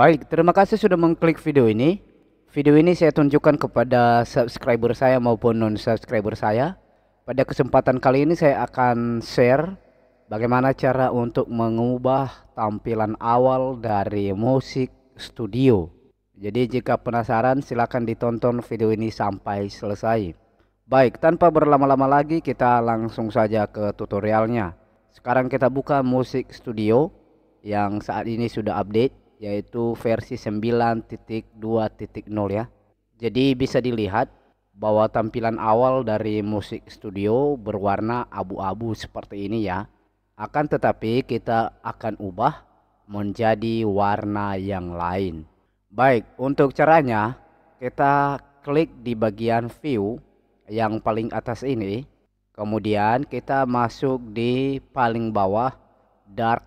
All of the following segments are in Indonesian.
Baik, terima kasih sudah mengklik video ini. Video ini saya tunjukkan kepada subscriber saya maupun non-subscriber saya. Pada kesempatan kali ini saya akan share bagaimana cara untuk mengubah tampilan awal dari musik studio. Jadi jika penasaran silahkan ditonton video ini sampai selesai. Baik, tanpa berlama-lama lagi kita langsung saja ke tutorialnya. Sekarang kita buka musik studio yang saat ini sudah update yaitu versi 9.2.0 ya. Jadi bisa dilihat bahwa tampilan awal dari musik studio berwarna abu-abu seperti ini ya. Akan tetapi kita akan ubah menjadi warna yang lain. Baik, untuk caranya kita klik di bagian view yang paling atas ini. Kemudian kita masuk di paling bawah dark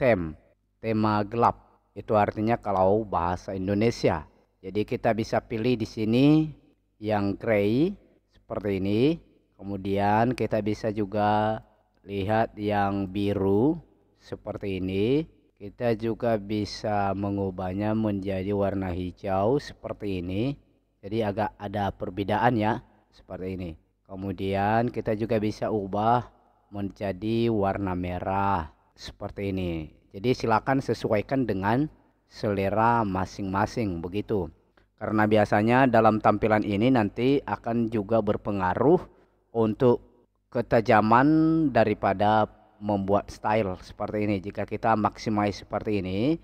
theme, tema gelap. Itu artinya kalau bahasa Indonesia. Jadi kita bisa pilih di sini yang grey seperti ini. Kemudian kita bisa juga lihat yang biru seperti ini. Kita juga bisa mengubahnya menjadi warna hijau seperti ini. Jadi agak ada perbedaan ya seperti ini. Kemudian kita juga bisa ubah menjadi warna merah seperti ini. Jadi silakan sesuaikan dengan selera masing-masing begitu. Karena biasanya dalam tampilan ini nanti akan juga berpengaruh untuk ketajaman daripada membuat style seperti ini. Jika kita maximize seperti ini,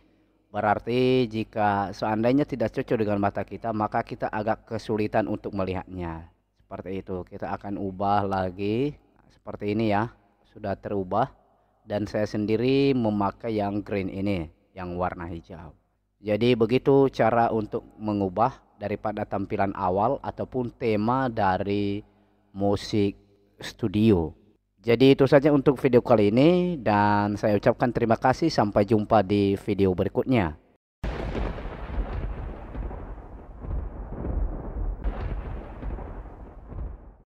berarti jika seandainya tidak cocok dengan mata kita, maka kita agak kesulitan untuk melihatnya. Seperti itu, kita akan ubah lagi seperti ini ya, sudah terubah dan saya sendiri memakai yang green ini yang warna hijau jadi begitu cara untuk mengubah daripada tampilan awal ataupun tema dari musik studio jadi itu saja untuk video kali ini dan saya ucapkan terima kasih sampai jumpa di video berikutnya